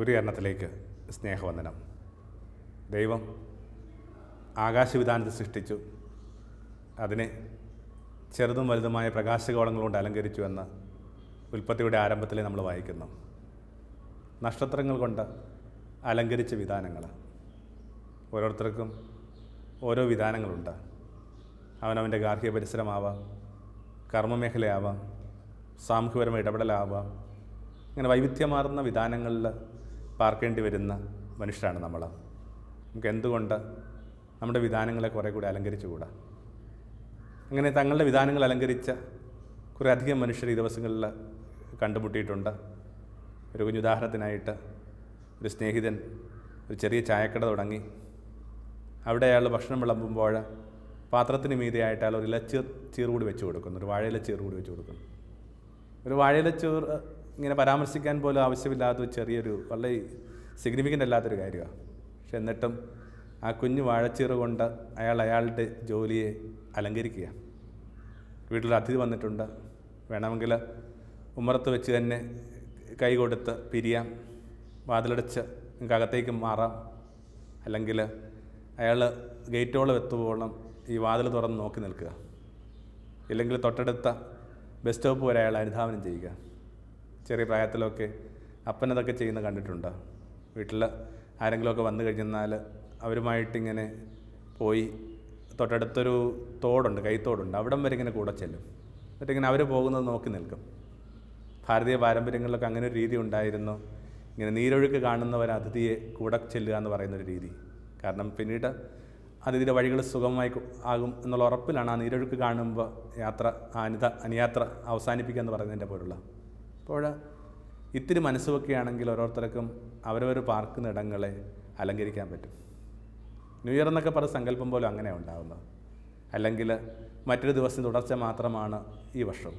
കുരിയരണത്തിലേക്ക് സ്നേഹവന്ദനം ദൈവം ആകാശവിധാനത്തെ സൃഷ്ടിച്ചു അതിനെ ചെറുതും വലുതുമായ പ്രകാശഗോളങ്ങളുകൊണ്ട് അലങ്കരിച്ചു എന്ന് ഉൽപ്പത്തിയുടെ ആരംഭത്തിൽ നമ്മൾ വായിക്കുന്നു നക്ഷത്രങ്ങൾ കൊണ്ട് അലങ്കരിച്ച വിധാനങ്ങൾ ഓരോരുത്തർക്കും ഓരോ വിധാനങ്ങളുണ്ട് അവനവൻ്റെ ഗാർഹിക പരിസരമാവാം കർമ്മമേഖലയാവാം സാമൂഹ്യപരമായ ഇടപെടലാവാം ഇങ്ങനെ വൈവിധ്യമാർന്ന വിധാനങ്ങളിൽ പാർക്കേണ്ടി വരുന്ന മനുഷ്യരാണ് നമ്മൾ നമുക്ക് എന്തുകൊണ്ട് നമ്മുടെ വിധാനങ്ങളെ കുറേ കൂടി അലങ്കരിച്ചുകൂടാ അങ്ങനെ തങ്ങളുടെ വിധാനങ്ങൾ അലങ്കരിച്ച കുറേ അധികം മനുഷ്യർ ഈ ദിവസങ്ങളിൽ കണ്ടുമുട്ടിയിട്ടുണ്ട് ഒരു കുഞ്ഞുദാഹരണത്തിനായിട്ട് ഒരു സ്നേഹിതൻ ഒരു ചെറിയ ചായക്കട തുടങ്ങി അവിടെ അയാൾ ഭക്ഷണം വിളമ്പുമ്പോൾ പാത്രത്തിന് മീതെയായിട്ട് അയാൾ ഒരു ഇലച്ചീർ ചീർ ചീറുകൂടി വെച്ച് കൊടുക്കുന്നു ഒരു വാഴയില ചീറുകൂടി വെച്ച് കൊടുക്കുന്നു ഒരു വാഴയില ചീർ ഇങ്ങനെ പരാമർശിക്കാൻ പോലും ആവശ്യമില്ലാത്ത ചെറിയൊരു വളരെ സിഗ്നിഫിക്കൻ്റ് അല്ലാത്തൊരു കാര്യമാണ് പക്ഷെ എന്നിട്ടും ആ കുഞ്ഞു വാഴച്ചീറ് കൊണ്ട് അയാൾ അയാളുടെ ജോലിയെ അലങ്കരിക്കുക വീട്ടിൽ അതിഥി വന്നിട്ടുണ്ട് വേണമെങ്കിൽ ഉമ്മറത്ത് വെച്ച് തന്നെ കൈ കൊടുത്ത് പിരിയാം വാതിലടച്ച് നിങ്ങൾക്ക് അകത്തേക്ക് മാറാം അല്ലെങ്കിൽ അയാൾ ഗേറ്റോളം എത്തുവോളം ഈ വാതിൽ തുറന്ന് നോക്കി നിൽക്കുക ഇല്ലെങ്കിൽ തൊട്ടടുത്ത ബസ് സ്റ്റോപ്പ് വരെ അയാൾ അനുധാവനം ചെയ്യുക ചെറിയ പ്രായത്തിലൊക്കെ അപ്പനതൊക്കെ ചെയ്യുന്ന കണ്ടിട്ടുണ്ടോ വീട്ടിൽ ആരെങ്കിലുമൊക്കെ വന്നു കഴിഞ്ഞാൽ അവരുമായിട്ടിങ്ങനെ പോയി തൊട്ടടുത്തൊരു തോടുണ്ട് കൈത്തോടുണ്ട് അവിടം വരെ ഇങ്ങനെ കൂടെ ചെല്ലും ഇങ്ങനെ അവർ പോകുന്നത് നോക്കി നിൽക്കും ഭാരതീയ പാരമ്പര്യങ്ങളിലൊക്കെ അങ്ങനെ ഒരു രീതി ഉണ്ടായിരുന്നു ഇങ്ങനെ നീരൊഴുക്ക് കാണുന്നവർ അതിഥിയെ കൂടെ ചെല്ലുക എന്ന് പറയുന്നൊരു രീതി കാരണം പിന്നീട് അതിഥിയുടെ വഴികൾ സുഗമമായി ആകും എന്നുള്ള ഉറപ്പിലാണ് ആ നീരൊഴുക്ക് കാണുമ്പോൾ യാത്ര അനിത അനിയാത്ര അവസാനിപ്പിക്കുക എന്ന് പറയുന്നതിൻ്റെ പോലുള്ള അപ്പോൾ ഇത്തിരി മനസ്സുമൊക്കെ ആണെങ്കിൽ ഓരോരുത്തർക്കും അവരവർ പാർക്കുന്ന ഇടങ്ങളെ അലങ്കരിക്കാൻ പറ്റും ന്യൂ ഇയർ എന്നൊക്കെ പറഞ്ഞ സങ്കല്പം പോലും അങ്ങനെ ഉണ്ടാകുന്നത് അല്ലെങ്കിൽ മറ്റൊരു ദിവസം തുടർച്ച മാത്രമാണ് ഈ വർഷം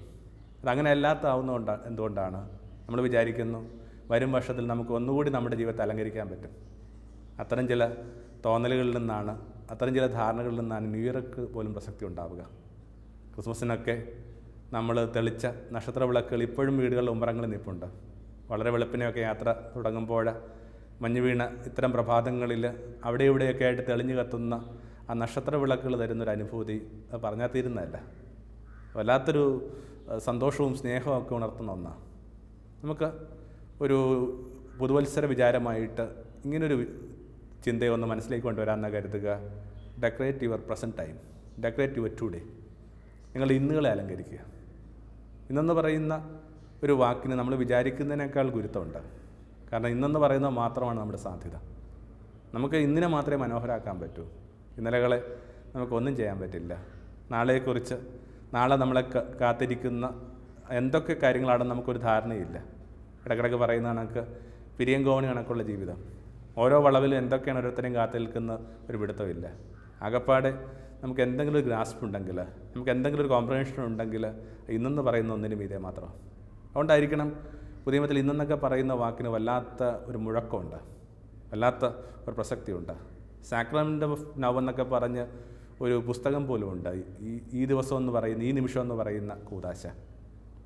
അതങ്ങനെ അല്ലാത്താവുന്നതുകൊണ്ട് എന്തുകൊണ്ടാണ് നമ്മൾ വിചാരിക്കുന്നു വരും വർഷത്തിൽ നമുക്ക് ഒന്നുകൂടി നമ്മുടെ ജീവിതത്തെ അലങ്കരിക്കാൻ പറ്റും അത്തരം ചില തോന്നലുകളിൽ നിന്നാണ് അത്തരം ചില ധാരണകളിൽ നിന്നാണ് ന്യൂ ഇയർക്ക് പോലും പ്രസക്തി ഉണ്ടാവുക ക്രിസ്മസിനൊക്കെ നമ്മൾ തെളിച്ച നക്ഷത്ര വിളക്കുകൾ ഇപ്പോഴും വീടുകളിൽ ഉമ്പറങ്ങളിൽ നിൽപ്പുണ്ട് വളരെ വെളുപ്പിനെയൊക്കെ യാത്ര തുടങ്ങുമ്പോൾ മഞ്ഞ് വീണ ഇത്തരം പ്രഭാതങ്ങളിൽ അവിടെ ഇവിടെയൊക്കെ ആയിട്ട് തെളിഞ്ഞു കത്തുന്ന ആ നക്ഷത്ര വിളക്കുകൾ തരുന്നൊരു അനുഭൂതി പറഞ്ഞാൽ തീരുന്നതല്ല വല്ലാത്തൊരു സന്തോഷവും സ്നേഹവും ഒക്കെ ഉണർത്തുന്ന ഒന്നാണ് നമുക്ക് ഒരു പുതുവത്സര വിചാരമായിട്ട് ഇങ്ങനൊരു ചിന്തയൊന്ന് മനസ്സിലേക്ക് കൊണ്ടുവരാമെന്ന് കരുതുക decorate your present time decorate your today നിങ്ങൾ ഇന്നുകളെ അലങ്കരിക്കുക ഇന്നെന്ന് പറയുന്ന ഒരു വാക്കിന് നമ്മൾ വിചാരിക്കുന്നതിനേക്കാൾ ഗുരുത്വമുണ്ട് കാരണം ഇന്നെന്ന് പറയുന്നത് മാത്രമാണ് നമ്മുടെ സാധ്യത നമുക്ക് ഇന്നിനെ മാത്രമേ മനോഹരമാക്കാൻ പറ്റൂ ഇന്നലകളെ നമുക്കൊന്നും ചെയ്യാൻ പറ്റില്ല നാളെക്കുറിച്ച് നാളെ നമ്മളെ കാത്തിരിക്കുന്ന എന്തൊക്കെ കാര്യങ്ങളാണെന്ന് നമുക്കൊരു ധാരണയില്ല ഇടക്കിടക്ക് പറയുന്ന കണക്ക് പിരിയം കോണി കണക്കുള്ള ജീവിതം ഓരോ വളവിലും എന്തൊക്കെയാണ് ഓരോരുത്തരെയും കാത്തു നിൽക്കുന്ന ഒരു പിടുത്തമില്ല ആകപ്പാടെ നമുക്ക് എന്തെങ്കിലും ഒരു ഗ്രാസ്പ് ഉണ്ടെങ്കിൽ നമുക്ക് എന്തെങ്കിലും ഒരു കോംപ്രഹൻഷൻ ഉണ്ടെങ്കിൽ ഇന്നെന്ന് പറയുന്ന ഒന്നിനും ഇതേ മാത്രം അതുകൊണ്ടായിരിക്കണം പുതിയമത്തിൽ ഇന്നെന്നൊക്കെ പറയുന്ന വാക്കിന് വല്ലാത്ത ഒരു മുഴക്കമുണ്ട് വല്ലാത്ത ഒരു പ്രസക്തിയുണ്ട് സാക്രമെൻ്റ് ഓഫ് നവ് എന്നൊക്കെ പറഞ്ഞ് ഒരു പുസ്തകം പോലുമുണ്ട് ഈ ഈ ദിവസം എന്ന് പറയുന്ന ഈ നിമിഷം എന്ന് പറയുന്ന കൂതാശ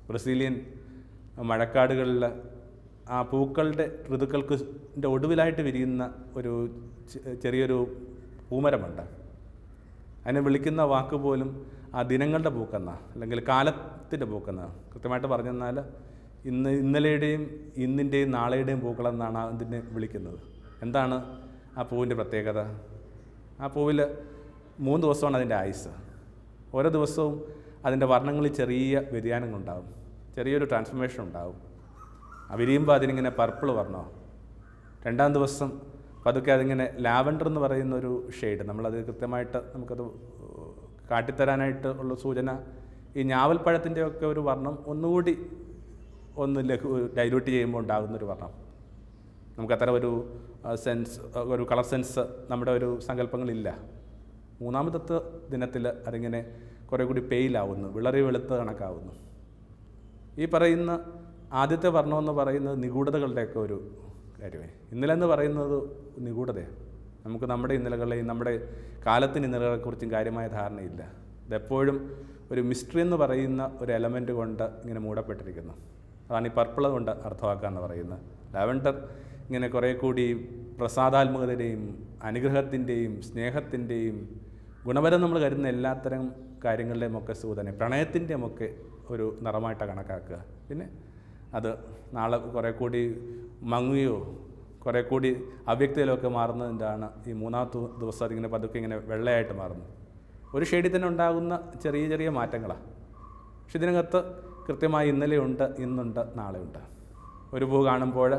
ബ്രസീലിയൻ മഴക്കാടുകളിൽ ആ പൂക്കളുടെ ഋതുക്കൾക്ക് ഒടുവിലായിട്ട് വിരിയുന്ന ഒരു ചെറിയൊരു പൂമരമുണ്ട് അതിനെ വിളിക്കുന്ന വാക്ക് പോലും ആ ദിനങ്ങളുടെ പോക്കെന്ന അല്ലെങ്കിൽ കാലത്തിൻ്റെ പോക്കെന്ന കൃത്യമായിട്ട് പറഞ്ഞു തന്നാൽ ഇന്ന് ഇന്നലെയുടെയും ഇന്നിൻ്റെയും നാളെയുടെയും പൂക്കളെന്നാണ് അതിനെ വിളിക്കുന്നത് എന്താണ് ആ പൂവിൻ്റെ പ്രത്യേകത ആ പൂവിൽ മൂന്ന് ദിവസമാണ് അതിൻ്റെ ആയുസ് ഓരോ ദിവസവും അതിൻ്റെ വർണ്ണങ്ങളിൽ ചെറിയ വ്യതിയാനങ്ങളുണ്ടാകും ചെറിയൊരു ട്രാൻസ്ഫോർമേഷൻ ഉണ്ടാകും ആ വിരിയുമ്പോൾ അതിനിങ്ങനെ പർപ്പിൾ വർണ്ണോ രണ്ടാം ദിവസം പതുക്കെ അതിങ്ങനെ ലാവൻഡർ എന്ന് പറയുന്ന ഒരു ഷെയ്ഡ് നമ്മളത് കൃത്യമായിട്ട് നമുക്കത് കാട്ടിത്തരാനായിട്ട് ഉള്ള സൂചന ഈ ഞാവൽപ്പഴത്തിൻ്റെ ഒക്കെ ഒരു വർണ്ണം ഒന്നുകൂടി ഒന്ന് ലഘു ഡൈലൂട്ട് ചെയ്യുമ്പോൾ ഉണ്ടാകുന്നൊരു വർണ്ണം നമുക്കത്ര ഒരു സെൻസ് ഒരു കളർ സെൻസ് നമ്മുടെ ഒരു സങ്കല്പങ്ങളില്ല മൂന്നാമത്തെ ദിനത്തിൽ അതിങ്ങനെ കുറേ കൂടി പെയിലാവുന്നു വിളറി വെളുത്ത കണക്കാവുന്നു ഈ പറയുന്ന ആദ്യത്തെ വർണ്ണമെന്ന് പറയുന്നത് നിഗൂഢതകളുടെയൊക്കെ ഒരു കാര്യമേ എന്ന് പറയുന്നത് നിഗൂഢതയാണ് നമുക്ക് നമ്മുടെ ഇന്നലകളെയും നമ്മുടെ കാലത്തിന് ഇന്നലകളെക്കുറിച്ചും കാര്യമായ ധാരണയില്ല ഇതെപ്പോഴും ഒരു മിസ്റ്ററി എന്ന് പറയുന്ന ഒരു എലമെൻ്റ് കൊണ്ട് ഇങ്ങനെ മൂടപ്പെട്ടിരിക്കുന്നു അതാണ് ഈ പർപ്പിൾ കൊണ്ട് അർത്ഥമാക്കുക എന്ന് പറയുന്നത് ലാവൻഡർ ഇങ്ങനെ കുറേ കൂടി പ്രസാദാത്മകതയുടെയും അനുഗ്രഹത്തിൻ്റെയും സ്നേഹത്തിൻ്റെയും ഗുണപരം നമ്മൾ കരുതുന്ന എല്ലാത്തരം കാര്യങ്ങളുടെയും ഒക്കെ സൂചന പ്രണയത്തിൻ്റെയും ഒക്കെ ഒരു നിറമായിട്ടാണ് കണക്കാക്കുക പിന്നെ അത് നാളെ കുറേ കൂടി മങ്ങുകയോ കുറേ കൂടി അവ്യക്തയിലൊക്കെ മാറുന്നതിൻ്റെയാണ് ഈ മൂന്നാമത്തെ ദിവസം അതിങ്ങനെ പതുക്കെ ഇങ്ങനെ വെള്ളയായിട്ട് മാറുന്നത് ഒരു ഷെയ്ഡിൽ തന്നെ ഉണ്ടാകുന്ന ചെറിയ ചെറിയ മാറ്റങ്ങളാണ് പക്ഷെ ഇതിനകത്ത് കൃത്യമായി ഇന്നലെയുണ്ട് ഇന്നുണ്ട് നാളെയുണ്ട് ഒരു പൂ കാണുമ്പോൾ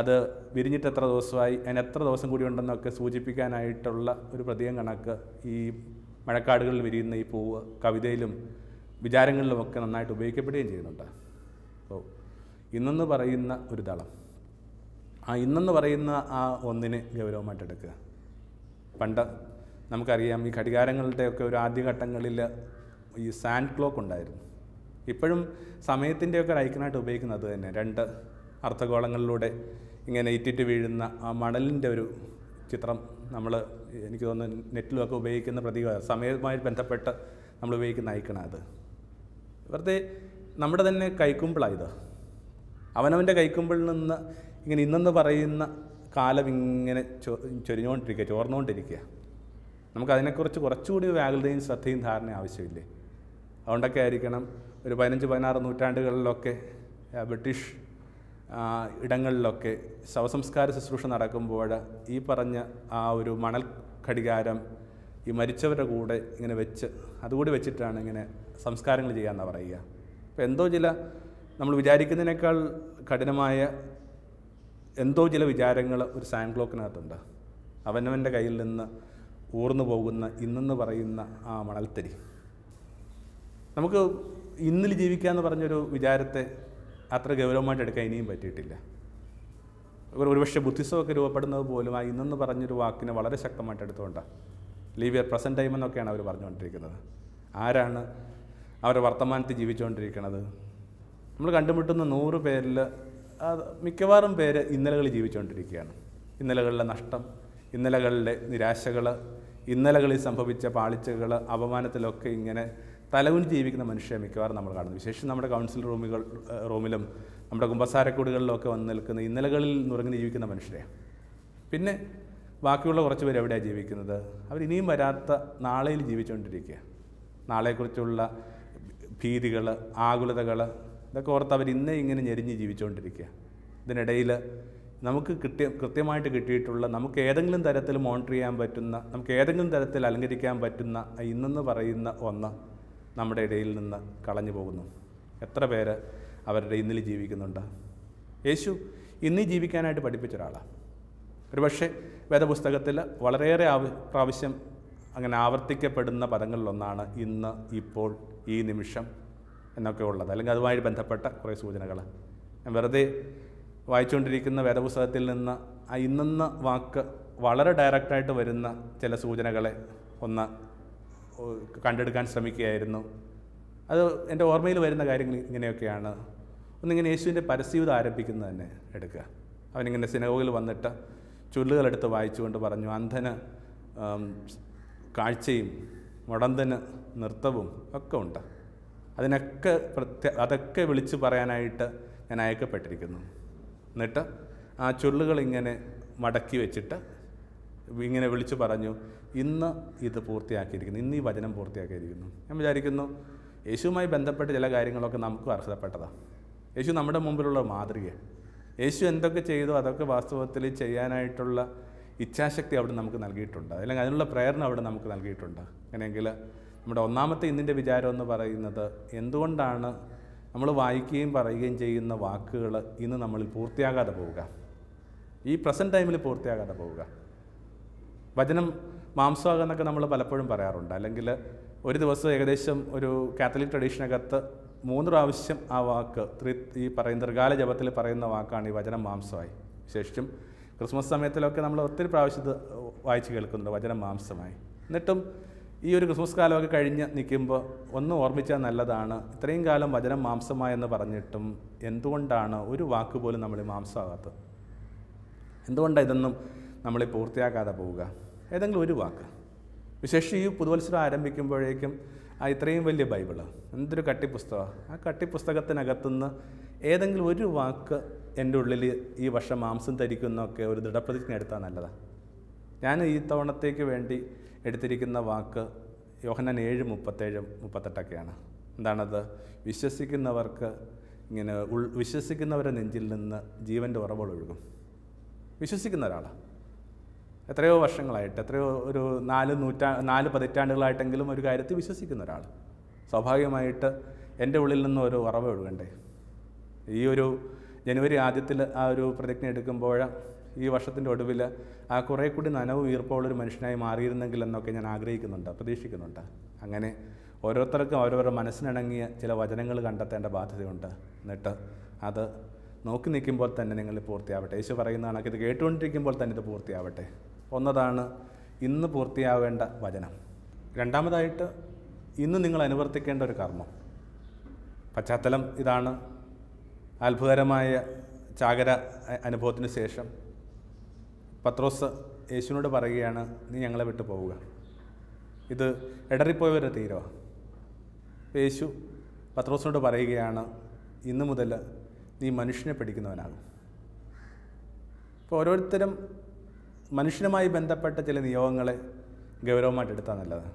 അത് വിരിഞ്ഞിട്ട് എത്ര ദിവസമായി അതിന് എത്ര ദിവസം കൂടി ഉണ്ടെന്നൊക്കെ സൂചിപ്പിക്കാനായിട്ടുള്ള ഒരു പ്രതീകം കണക്ക് ഈ മഴക്കാടുകളിൽ വിരിയുന്ന ഈ പൂവ് കവിതയിലും വിചാരങ്ങളിലുമൊക്കെ നന്നായിട്ട് ഉപയോഗിക്കപ്പെടുകയും ചെയ്യുന്നുണ്ട് അപ്പോൾ ഇന്നെന്ന് പറയുന്ന ഒരു ദളം ആ ഇന്നെന്ന് പറയുന്ന ആ ഒന്നിനെ ഗൗരവമായിട്ട് എടുക്കുക പണ്ട് നമുക്കറിയാം ഈ ഘടികാരങ്ങളുടെയൊക്കെ ഒരു ആദ്യഘട്ടങ്ങളിൽ ഈ സാൻഡ് ക്ലോക്ക് ഉണ്ടായിരുന്നു ഇപ്പോഴും സമയത്തിൻ്റെയൊക്കെ ഐക്കണായിട്ട് ഉപയോഗിക്കുന്നത് തന്നെ രണ്ട് അർത്ഥഗോളങ്ങളിലൂടെ ഇങ്ങനെ ഇറ്റിറ്റ് വീഴുന്ന ആ മണലിൻ്റെ ഒരു ചിത്രം നമ്മൾ എനിക്ക് തോന്നുന്നു നെറ്റിലുമൊക്കെ ഉപയോഗിക്കുന്ന പ്രതീകമാണ് സമയവുമായി ബന്ധപ്പെട്ട് നമ്മൾ ഉപയോഗിക്കുന്ന ഐക്കണ അത് വെറുതെ നമ്മുടെ തന്നെ കൈക്കുമ്പിളായത് അവനവൻ്റെ കൈക്കുമ്പിളിൽ നിന്ന് ഇങ്ങനെ ഇന്നെന്ന് പറയുന്ന കാലം ഇങ്ങനെ ചൊരിഞ്ഞുകൊണ്ടിരിക്കുക ചോർന്നുകൊണ്ടിരിക്കുക നമുക്കതിനെക്കുറിച്ച് കുറച്ചുകൂടി വ്യാകുലതയും ശ്രദ്ധയും ധാരണ ആവശ്യമില്ലേ അതുകൊണ്ടൊക്കെ ആയിരിക്കണം ഒരു പതിനഞ്ച് പതിനാറ് നൂറ്റാണ്ടുകളിലൊക്കെ ബ്രിട്ടീഷ് ഇടങ്ങളിലൊക്കെ ശവസംസ്കാര ശുശ്രൂഷ നടക്കുമ്പോൾ ഈ പറഞ്ഞ ആ ഒരു മണൽ ഘടികാരം ഈ മരിച്ചവരുടെ കൂടെ ഇങ്ങനെ വെച്ച് അതുകൂടി വെച്ചിട്ടാണ് ഇങ്ങനെ സംസ്കാരങ്ങൾ ചെയ്യാമെന്നാണ് പറയുക അപ്പോൾ എന്തോ ചില നമ്മൾ വിചാരിക്കുന്നതിനേക്കാൾ കഠിനമായ എന്തോ ചില വിചാരങ്ങൾ ഒരു സാൻഡ് ക്ലോക്കിനകത്തുണ്ട് അവനവൻ്റെ കയ്യിൽ നിന്ന് ഊർന്നു പോകുന്ന ഇന്നെന്ന് പറയുന്ന ആ മണൽത്തരി നമുക്ക് ഇന്നിൽ ജീവിക്കുക എന്ന് പറഞ്ഞൊരു വിചാരത്തെ അത്ര ഗൗരവമായിട്ട് എടുക്കാൻ ഇനിയും പറ്റിയിട്ടില്ല ഒരുപക്ഷെ ബുദ്ധിസമൊക്കെ രൂപപ്പെടുന്നത് പോലും ആ ഇന്നെന്ന് പറഞ്ഞൊരു വാക്കിനെ വളരെ ശക്തമായിട്ട് എടുത്തുകൊണ്ടാണ് ലീവ് യർ പ്രസൻറ്റ് ടൈം എന്നൊക്കെയാണ് അവർ പറഞ്ഞുകൊണ്ടിരിക്കുന്നത് ആരാണ് അവരെ വർത്തമാനത്തിൽ ജീവിച്ചുകൊണ്ടിരിക്കുന്നത് നമ്മൾ കണ്ടുമുട്ടുന്ന നൂറ് പേരിൽ മിക്കവാറും പേര് ഇന്നലകൾ ജീവിച്ചുകൊണ്ടിരിക്കുകയാണ് ഇന്നലകളിലെ നഷ്ടം ഇന്നലകളിലെ നിരാശകൾ ഇന്നലകളിൽ സംഭവിച്ച പാളിച്ചകൾ അപമാനത്തിലൊക്കെ ഇങ്ങനെ തലകുഞ്ഞ് ജീവിക്കുന്ന മനുഷ്യരെ മിക്കവാറും നമ്മൾ കാണുന്നു വിശേഷം നമ്മുടെ കൗൺസിൽ റൂമുകൾ റൂമിലും നമ്മുടെ കുമ്പസാരക്കൂടുകളിലൊക്കെ വന്ന് നിൽക്കുന്ന ഇന്നലകളിൽ നുറങ്ങി ജീവിക്കുന്ന മനുഷ്യരെ പിന്നെ ബാക്കിയുള്ള കുറച്ച് പേര് എവിടെയാണ് ജീവിക്കുന്നത് അവരിനിയും വരാത്ത നാളെയിൽ ജീവിച്ചുകൊണ്ടിരിക്കുക നാളെക്കുറിച്ചുള്ള ഭീതികൾ ആകുലതകൾ ഇതൊക്കെ ഓർത്ത് അവർ ഇന്നേ ഇങ്ങനെ ഞെരിഞ്ഞ് ജീവിച്ചുകൊണ്ടിരിക്കുക ഇതിനിടയിൽ നമുക്ക് കിട്ടിയ കൃത്യമായിട്ട് കിട്ടിയിട്ടുള്ള നമുക്ക് ഏതെങ്കിലും തരത്തിൽ മോണിറ്റർ ചെയ്യാൻ പറ്റുന്ന നമുക്ക് ഏതെങ്കിലും തരത്തിൽ അലങ്കരിക്കാൻ പറ്റുന്ന ഇന്നെന്ന് പറയുന്ന ഒന്ന് നമ്മുടെ ഇടയിൽ നിന്ന് കളഞ്ഞു പോകുന്നു എത്ര പേര് അവരുടെ ഇന്നിൽ ജീവിക്കുന്നുണ്ട് യേശു ഇന്നീ ജീവിക്കാനായിട്ട് പഠിപ്പിച്ച ഒരാളാണ് ഒരുപക്ഷെ വേദപുസ്തകത്തിൽ വളരെയേറെ ആവ പ്രാവശ്യം അങ്ങനെ ആവർത്തിക്കപ്പെടുന്ന പദങ്ങളിലൊന്നാണ് ഇന്ന് ഇപ്പോൾ ഈ നിമിഷം എന്നൊക്കെ ഉള്ളത് അല്ലെങ്കിൽ അതുമായി ബന്ധപ്പെട്ട കുറേ സൂചനകൾ വെറുതെ വായിച്ചുകൊണ്ടിരിക്കുന്ന വേദപുസ്തകത്തിൽ നിന്ന് ആ ഇന്നെന്ന വാക്ക് വളരെ ഡയറക്റ്റായിട്ട് വരുന്ന ചില സൂചനകളെ ഒന്ന് കണ്ടെടുക്കാൻ ശ്രമിക്കുകയായിരുന്നു അത് എൻ്റെ ഓർമ്മയിൽ വരുന്ന കാര്യങ്ങൾ ഇങ്ങനെയൊക്കെയാണ് ഒന്നിങ്ങനെ യേശുവിൻ്റെ പരസ്യവിധം ആരംഭിക്കുന്നത് തന്നെ എടുക്കുക അവനിങ്ങനെ സിനഗോഗിൽ വന്നിട്ട് ചുല്ലുകളെടുത്ത് വായിച്ചുകൊണ്ട് പറഞ്ഞു അന്ധന് കാഴ്ചയും മുടന്തന് നൃത്തവും ഒക്കെ ഉണ്ട് അതിനൊക്കെ പ്രത്യേക അതൊക്കെ വിളിച്ചു പറയാനായിട്ട് ഞാൻ അയക്കപ്പെട്ടിരിക്കുന്നു എന്നിട്ട് ആ ഇങ്ങനെ മടക്കി വെച്ചിട്ട് ഇങ്ങനെ വിളിച്ചു പറഞ്ഞു ഇന്ന് ഇത് പൂർത്തിയാക്കിയിരിക്കുന്നു ഇന്ന് ഈ വചനം പൂർത്തിയാക്കിയിരിക്കുന്നു ഞാൻ വിചാരിക്കുന്നു യേശുവുമായി ബന്ധപ്പെട്ട ചില കാര്യങ്ങളൊക്കെ നമുക്കും അർഹതപ്പെട്ടതാണ് യേശു നമ്മുടെ മുമ്പിലുള്ള മാതൃകയാണ് യേശു എന്തൊക്കെ ചെയ്തു അതൊക്കെ വാസ്തവത്തിൽ ചെയ്യാനായിട്ടുള്ള ഇച്ഛാശക്തി അവിടെ നമുക്ക് നൽകിയിട്ടുണ്ട് അല്ലെങ്കിൽ അതിനുള്ള പ്രേരണ അവിടെ നമുക്ക് നൽകിയിട്ടുണ്ട് അങ്ങനെയെങ്കിൽ നമ്മുടെ ഒന്നാമത്തെ ഇന്നിൻ്റെ വിചാരം എന്ന് പറയുന്നത് എന്തുകൊണ്ടാണ് നമ്മൾ വായിക്കുകയും പറയുകയും ചെയ്യുന്ന വാക്കുകൾ ഇന്ന് നമ്മൾ പൂർത്തിയാകാതെ പോവുക ഈ പ്രസൻറ്റ് ടൈമിൽ പൂർത്തിയാകാതെ പോവുക വചനം മാംസമാകുന്നൊക്കെ നമ്മൾ പലപ്പോഴും പറയാറുണ്ട് അല്ലെങ്കിൽ ഒരു ദിവസം ഏകദേശം ഒരു കാത്തലിക് ട്രഡീഷനകത്ത് മൂന്ന് പ്രാവശ്യം ആ വാക്ക് ത്രി ഈ പറയുന്ന ത്രികാല ജപത്തിൽ പറയുന്ന വാക്കാണ് ഈ വചനം മാംസമായി ശേഷം ക്രിസ്മസ് സമയത്തിലൊക്കെ നമ്മൾ ഒത്തിരി പ്രാവശ്യം വായിച്ച് കേൾക്കുന്നുണ്ട് വചനം മാംസമായി എന്നിട്ടും ഈ ഒരു ക്രിസ്മസ് കാലമൊക്കെ കഴിഞ്ഞ് നിൽക്കുമ്പോൾ ഒന്ന് ഓർമ്മിച്ചാൽ നല്ലതാണ് ഇത്രയും കാലം വചനം മാംസമായെന്ന് പറഞ്ഞിട്ടും എന്തുകൊണ്ടാണ് ഒരു വാക്ക് പോലും നമ്മൾ മാംസമാകാത്തത് എന്തുകൊണ്ടാണ് ഇതൊന്നും നമ്മൾ പൂർത്തിയാക്കാതെ പോവുക ഏതെങ്കിലും ഒരു വാക്ക് വിശേഷം ഈ പുതുവത്സരം ആരംഭിക്കുമ്പോഴേക്കും ആ ഇത്രയും വലിയ ബൈബിള് എന്തൊരു കട്ടിപ്പുസ്തകമാണ് ആ കട്ടിപ്പുസ്തകത്തിനകത്തുനിന്ന് ഏതെങ്കിലും ഒരു വാക്ക് എൻ്റെ ഉള്ളിൽ ഈ വർഷം മാംസം ധരിക്കുന്നൊക്കെ ഒരു ദൃഢപ്രതിജ്ഞ എടുത്താൽ നല്ലതാണ് ഞാൻ ഈ തവണത്തേക്ക് വേണ്ടി എടുത്തിരിക്കുന്ന വാക്ക് യോഹനൻ ഏഴ് മുപ്പത്തേഴ് മുപ്പത്തെട്ടൊക്കെയാണ് എന്താണത് വിശ്വസിക്കുന്നവർക്ക് ഇങ്ങനെ ഉൾ വിശ്വസിക്കുന്നവരുടെ നെഞ്ചിൽ നിന്ന് ജീവൻ്റെ ഉറവളൊഴുകും വിശ്വസിക്കുന്ന ഒരാളാണ് എത്രയോ വർഷങ്ങളായിട്ട് എത്രയോ ഒരു നാല് നൂറ്റാ നാല് പതിറ്റാണ്ടുകളായിട്ടെങ്കിലും ഒരു കാര്യത്തിൽ വിശ്വസിക്കുന്ന ഒരാൾ സ്വാഭാവികമായിട്ട് എൻ്റെ ഉള്ളിൽ നിന്ന് ഒരു ഉറവ് ഒഴുകണ്ടേ ഈ ഒരു ജനുവരി ആദ്യത്തിൽ ആ ഒരു പ്രതിജ്ഞ എടുക്കുമ്പോൾ ഈ വർഷത്തിൻ്റെ ഒടുവിൽ ആ കുറേ കൂടി നനവ് ഈർപ്പമുള്ളൊരു മനുഷ്യനായി മാറിയിരുന്നെങ്കിൽ എന്നൊക്കെ ഞാൻ ആഗ്രഹിക്കുന്നുണ്ട് പ്രതീക്ഷിക്കുന്നുണ്ട് അങ്ങനെ ഓരോരുത്തർക്കും അവരവരുടെ മനസ്സിനിണങ്ങിയ ചില വചനങ്ങൾ കണ്ടെത്തേണ്ട ബാധ്യതയുണ്ട് എന്നിട്ട് അത് നോക്കി നിൽക്കുമ്പോൾ തന്നെ നിങ്ങൾ പൂർത്തിയാവട്ടെ യേശു പറയുന്ന കണക്ക് ഇത് കേട്ടുകൊണ്ടിരിക്കുമ്പോൾ തന്നെ ഇത് പൂർത്തിയാവട്ടെ ഒന്നതാണ് ഇന്ന് പൂർത്തിയാവേണ്ട വചനം രണ്ടാമതായിട്ട് ഇന്ന് നിങ്ങൾ അനുവർത്തിക്കേണ്ട ഒരു കർമ്മം പശ്ചാത്തലം ഇതാണ് അത്ഭുതകരമായ ചാകര അനുഭവത്തിന് ശേഷം പത്രോസ് യേശുവിനോട് പറയുകയാണ് നീ ഞങ്ങളെ വിട്ടു പോവുക ഇത് ഇടറിപ്പോയവരുടെ തീരമാണ് യേശു പത്രോസിനോട് പറയുകയാണ് ഇന്നു മുതൽ നീ മനുഷ്യനെ പിടിക്കുന്നവനാകും ഇപ്പോൾ ഓരോരുത്തരും മനുഷ്യനുമായി ബന്ധപ്പെട്ട ചില നിയോഗങ്ങളെ ഗൗരവമായിട്ട് എടുത്താൽ നല്ലത്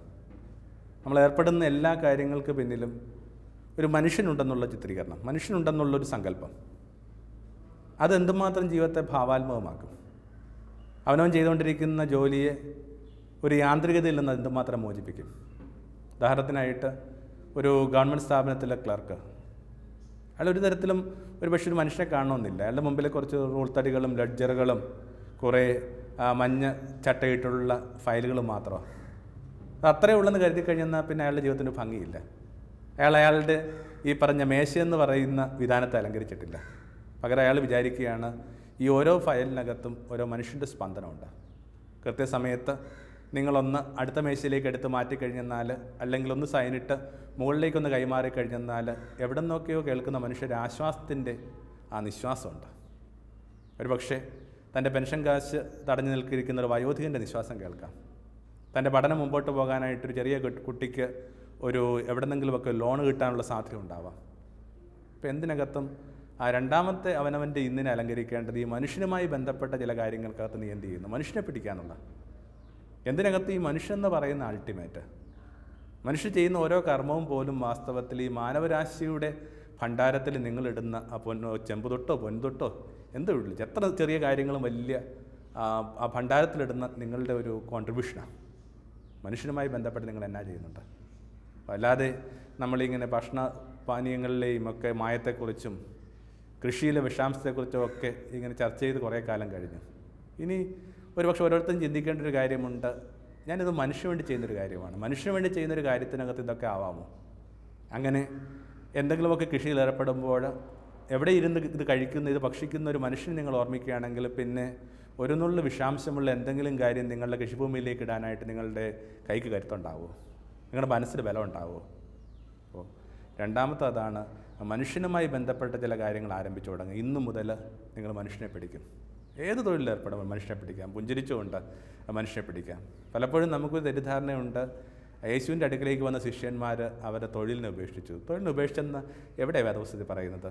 നമ്മൾ ഏർപ്പെടുന്ന എല്ലാ കാര്യങ്ങൾക്ക് പിന്നിലും ഒരു മനുഷ്യനുണ്ടെന്നുള്ള ചിത്രീകരണം മനുഷ്യനുണ്ടെന്നുള്ളൊരു സങ്കല്പം അതെന്തുമാത്രം ജീവിതത്തെ ഭാവാത്മകമാക്കും അവനവൻ ചെയ്തുകൊണ്ടിരിക്കുന്ന ജോലിയെ ഒരു യാന്ത്രികതയിൽ നിന്ന് എന്തുമാത്രം മോചിപ്പിക്കും ഉദാഹരണത്തിനായിട്ട് ഒരു ഗവൺമെൻറ് സ്ഥാപനത്തിലെ ക്ലർക്ക് അയാൾ ഒരു തരത്തിലും ഒരു പക്ഷേ ഒരു മനുഷ്യനെ കാണണമെന്നില്ല അയാളുടെ മുമ്പിൽ കുറച്ച് റൂൾ തടികളും ലഡ്ജറുകളും കുറേ മഞ്ഞ ചട്ടയിട്ടുള്ള ഫയലുകൾ മാത്രമാണ് അത്രയേ ഉള്ളെന്ന് കരുതി കഴിഞ്ഞാൽ പിന്നെ അയാളുടെ ജീവിതത്തിന് ഭംഗിയില്ല അയാൾ അയാളുടെ ഈ പറഞ്ഞ മേശ എന്ന് പറയുന്ന വിധാനത്തെ അലങ്കരിച്ചിട്ടില്ല പകരം അയാൾ വിചാരിക്കുകയാണ് ഈ ഓരോ ഫയലിനകത്തും ഓരോ മനുഷ്യൻ്റെ സ്പന്ദനമുണ്ട് കൃത്യസമയത്ത് നിങ്ങളൊന്ന് അടുത്ത മേശയിലേക്ക് എടുത്ത് മാറ്റിക്കഴിഞ്ഞെന്നാൽ അല്ലെങ്കിൽ ഒന്ന് സൈനിട്ട് മുകളിലേക്കൊന്ന് കൈമാറി കഴിഞ്ഞെന്നാൽ എവിടെ നോക്കിയോ കേൾക്കുന്ന മനുഷ്യരുടെ ആശ്വാസത്തിൻ്റെ ആ നിശ്വാസമുണ്ട് ഒരു പക്ഷേ തൻ്റെ പെൻഷൻ കാശ് തടഞ്ഞു നിൽക്കിയിരിക്കുന്ന ഒരു വയോധികൻ്റെ നിശ്വാസം കേൾക്കാം തൻ്റെ പഠനം മുമ്പോട്ട് പോകാനായിട്ട് ഒരു ചെറിയ കുട്ടിക്ക് ഒരു എവിടെന്നെങ്കിലുമൊക്കെ ലോണ് ലോൺ കിട്ടാനുള്ള സാധ്യത ഉണ്ടാവാം അപ്പോൾ എന്തിനകത്തും ആ രണ്ടാമത്തെ അവനവൻ്റെ ഇന്നിനെ അലങ്കരിക്കേണ്ടത് ഈ മനുഷ്യനുമായി ബന്ധപ്പെട്ട ചില കാര്യങ്ങൾക്കകത്ത് നീ എന്ത് ചെയ്യുന്നു മനുഷ്യനെ പിടിക്കാനുള്ള എന്തിനകത്ത് ഈ മനുഷ്യൻ എന്ന് പറയുന്ന അൾട്ടിമേറ്റ് മനുഷ്യ ചെയ്യുന്ന ഓരോ കർമ്മവും പോലും വാസ്തവത്തിൽ ഈ മാനവരാശിയുടെ ഭണ്ഡാരത്തിൽ നിങ്ങളിടുന്ന ആ പൊന്നോ തൊട്ടോ പൊൻതൊട്ടോ എന്തോ വിടില്ല എത്ര ചെറിയ കാര്യങ്ങളും വലിയ ആ ഭണ്ഡാരത്തിലിടുന്ന നിങ്ങളുടെ ഒരു കോൺട്രിബ്യൂഷനാണ് മനുഷ്യനുമായി ബന്ധപ്പെട്ട് നിങ്ങൾ എന്നാ ചെയ്യുന്നുണ്ട് അല്ലാതെ നമ്മളിങ്ങനെ ഭക്ഷണ പാനീയങ്ങളിലെയും ഒക്കെ മായത്തെക്കുറിച്ചും കൃഷിയിലെ വിഷാംശത്തെക്കുറിച്ചും ഒക്കെ ഇങ്ങനെ ചർച്ച ചെയ്ത് കുറേ കാലം കഴിഞ്ഞു ഇനി ഒരുപക്ഷെ ഓരോരുത്തരും ചിന്തിക്കേണ്ട ഒരു കാര്യമുണ്ട് ഞാനിത് മനുഷ്യന് വേണ്ടി ചെയ്യുന്നൊരു കാര്യമാണ് മനുഷ്യന് വേണ്ടി ചെയ്യുന്നൊരു കാര്യത്തിനകത്ത് ഇതൊക്കെ ആവാമോ അങ്ങനെ എന്തെങ്കിലുമൊക്കെ കൃഷിയിൽ ഏർപ്പെടുമ്പോൾ എവിടെ ഇരുന്ന് ഇത് കഴിക്കുന്ന ഇത് ഭക്ഷിക്കുന്ന ഒരു മനുഷ്യൻ നിങ്ങൾ ഓർമ്മിക്കുകയാണെങ്കിൽ പിന്നെ ഒരു നുള്ളു വിഷാംശമുള്ള എന്തെങ്കിലും കാര്യം നിങ്ങളുടെ കൃഷിഭൂമിയിലേക്ക് ഇടാനായിട്ട് നിങ്ങളുടെ കൈക്ക് കരുത്തുണ്ടാവുമോ നിങ്ങളുടെ മനസ്സിൽ ബലം ഉണ്ടാവുമോ അപ്പോൾ രണ്ടാമത്തെ അതാണ് മനുഷ്യനുമായി ബന്ധപ്പെട്ട ചില കാര്യങ്ങൾ ആരംഭിച്ചു തുടങ്ങും ഇന്നു മുതൽ നിങ്ങൾ മനുഷ്യനെ പിടിക്കും ഏത് തൊഴിലേർപ്പെടുമ്പോൾ മനുഷ്യനെ പിടിക്കാം പുഞ്ചിരിച്ചുകൊണ്ട് മനുഷ്യനെ പിടിക്കാം പലപ്പോഴും നമുക്ക് തെറ്റിദ്ധാരണയുണ്ട് യേശുവിൻ്റെ അടുക്കിലേക്ക് വന്ന ശിഷ്യന്മാർ അവരെ തൊഴിലിനെ ഉപേക്ഷിച്ചു തൊഴിലിനെ ഉപേക്ഷിച്ചെന്ന് എവിടെ വേദപുസ്തകത്തിൽ പറയുന്നത്